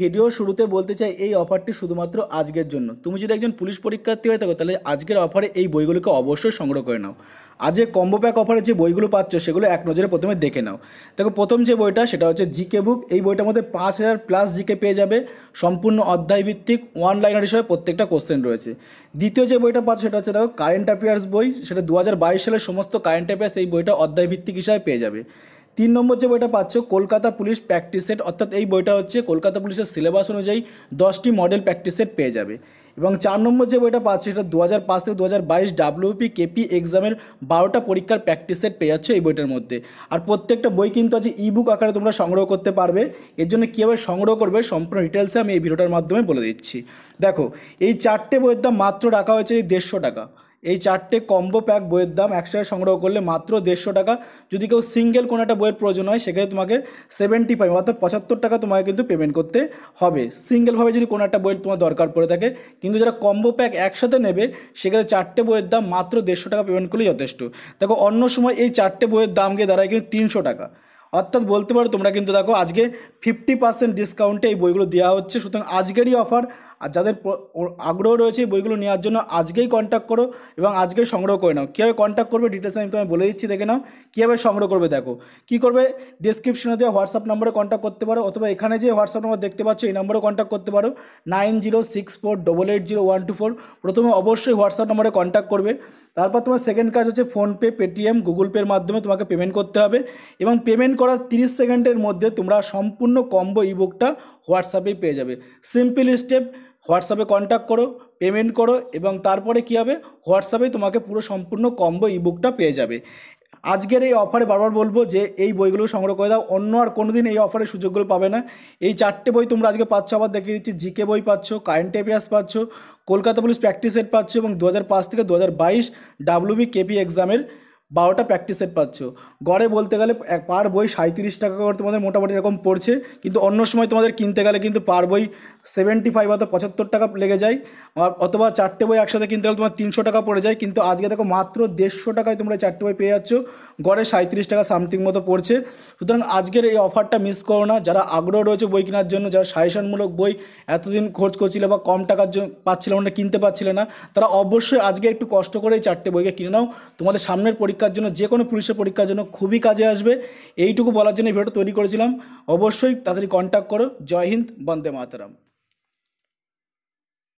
video শুরুতে বলতে চাই এই অফারটি শুধুমাত্র আজকের জন্য তুমি যদি একজন পুলিশ পরীক্ষার্থী হয়ে থাকো তাহলে আজকের অফারে এই বইগুলোকে অবশ্যই সংগ্রহ করে নাও আজকে কম্বো প্যাক অফারে যে বইগুলো পাচ্ছ সেগুলো এক নজরে প্রথমে দেখে নাও দেখো প্রথম যে বইটা সেটা হচ্ছে জিকে বুক এই বইটার মধ্যে পাঁচ হাজার প্লাস জিকে পেয়ে যাবে সম্পূর্ণ অধ্যায়ভিত্তিক ওয়ান লাইনার হিসেবে প্রত্যেকটা কোশ্চেন রয়েছে দ্বিতীয় যে বইটা পাচ্ছ সেটা হচ্ছে দেখো কারেন্ট অ্যাফেয়ার্স বই সেটা দু সালের সমস্ত কারেন্ট অ্যাফেয়ার্স এই বইটা অধ্যায়ভিত্তিক হিসাবে পেয়ে যাবে তিন নম্বর যে বইটা পাচ্ছ কলকাতা পুলিশ প্র্যাকটিস সেট অর্থাৎ এই বইটা হচ্ছে কলকাতা পুলিশের সিলেবাস অনুযায়ী দশটি মডেল প্র্যাকটিস সেট পেয়ে যাবে এবং চার নম্বর যে বইটা পাচ্ছ সেটা দু হাজার পাঁচ থেকে দু হাজার বাইশ ডাব্লিউপি কেপি এক্সামের বারোটা পরীক্ষার প্র্যাকটিস সেট পেয়ে যাচ্ছে এই বইটার মধ্যে আর প্রত্যেকটা বই কিন্তু আছে ই বুক আকারে তোমরা সংগ্রহ করতে পারবে এর জন্য কীভাবে সংগ্রহ করবে সম্পূর্ণ ডিটেলসে আমি এই ভিডিওটার মাধ্যমে বলে দিচ্ছি দেখো এই চারটে বইয়ের দাম মাত্র রাখা হয়েছে দেড়শো টাকা এই চারটে কম্বো প্যাক বইয়ের দাম একসাথে সংগ্রহ করলে মাত্র দেড়শো টাকা যদি কেউ সিঙ্গেল কোনো একটা বইয়ের প্রয়োজন হয় সেক্ষেত্রে তোমাকে সেভেন্টি ফাইভ অর্থাৎ পঁচাত্তর টাকা তোমাকে কিন্তু পেমেন্ট করতে হবে সিঙ্গেলভাবে যদি কোনো একটা বইয়ের তোমার দরকার পড়ে থাকে কিন্তু যারা কম্বো প্যাক একসাথে নেবে সেক্ষেত্রে চারটে বইয়ের দাম মাত্র দেড়শো টাকা পেমেন্ট করলে যথেষ্ট দেখো অন্য সময় এই চারটে বইয়ের দাম গিয়ে দাঁড়ায় কিন্তু তিনশো টাকা অর্থাৎ বলতে পারো তোমরা কিন্তু দেখো আজকে ফিফটি পার্সেন্ট ডিসকাউন্টে এই বইগুলো দেওয়া হচ্ছে সুতরাং আজকেরই অফার আর যাদের আগ্রহ রয়েছে বইগুলো নেওয়ার জন্য আজকেই কন্ট্যাক্ট করো এবং আজকেই সংগ্রহ করে নাও কীভাবে কন্ট্যাক্ট করবে ডিটেলস আমি তোমায় বলে দিচ্ছি দেখে নাও কীভাবে সংগ্রহ করবে দেখো কী করবে ডিসক্রিপশনে দেওয়া হোয়াটসঅ্যাপ নম্বরে কন্ট্যাক্ট করতে পারো অথবা এখানে যে হোয়াটসঅ্যাপ নম্বর দেখতে পাচ্ছ এই নম্বরে কন্ট্যাক্ট করতে পারো nine zero six four double eight zero one two four প্রথমে অবশ্যই হোয়াটসঅ্যাপ নম্বরে কন্ট্যাক্ট করবে তারপর তোমার সেকেন্ড কাজ হচ্ছে ফোনপে পেটিএম গুগল পের মাধ্যমে তোমাকে পেমেন্ট করতে হবে এবং পেমেন্ট করার তিরিশ সেকেন্ডের মধ্যে তোমরা সম্পূর্ণ কম্বো ইবুকটা হোয়াটসঅ্যাপেই পেয়ে যাবে সিম্পল স্টেপ হোয়াটসঅ্যাপে কন্ট্যাক্ট করো পেমেন্ট করো এবং তারপরে কী হবে হোয়াটসঅ্যাপে তোমাকে পুরো সম্পূর্ণ কম্বো ইবুকটা পেয়ে যাবে আজকের এই অফারে বারবার বলবো যে এই বইগুলো সংগ্রহ করে দাও অন্য আর কোনো দিন এই অফারের সুযোগগুলো পাবে না এই চারটে বই তোমরা আজকে পাচ্ছ আবার দেখিয়ে দিচ্ছি জিকে বই পাচ্ছ কারেন্ট অ্যাফেয়ার্স পাচ্ছ কলকাতা পুলিশ প্র্যাকটিস সেট পাচ্ছ এবং দু থেকে দু হাজার বাইশ ডাব্লিউবি কেপি এক্সামের বারোটা প্র্যাকটিস সেট পাচ্ছ গড়ে বলতে গেলে পার বই সাঁত্রিশ টাকা করে তোমাদের মোটামুটি এরকম পড়ছে কিন্তু অন্য সময় তোমাদের কিনতে গেলে কিন্তু পার বই সেভেন্টি ফাইভ অথবা পঁচাত্তর টাকা লেগে যায় অথবা চারটে বই একসাথে কিনতে গেলে তোমার তিনশো টাকা পড়ে যায় কিন্তু আজকে দেখো মাত্র দেড়শো টাকায় তোমরা চারটে বই পেয়ে যাচ্ছ গড়ে সাঁত্রিশ টাকা সামথিং মতো পড়ছে সুতরাং আজকের এই অফারটা মিস করো না যারা আগ্রহ রয়েছে বই কেনার জন্য যারা সাজেশনমূলক বই এতদিন খরচ করছিল বা কম টাকার জন্য পাচ্ছিল না কিনতে পারছিলে না তারা অবশ্যই আজকে একটু কষ্ট করে এই চারটে বইকে কিনে নাও তোমাদের সামনের পরীক্ষা পরীক্ষার জন্য যে কোনো পুলিশের পরীক্ষার জন্য খুবই কাজে আসবে এইটুকু বলার জন্য ভিডিওটা তৈরি করেছিলাম অবশ্যই তাড়াতাড়ি কন্ট্যাক্ট করো জয় হিন্দ বন্দে মাতারাম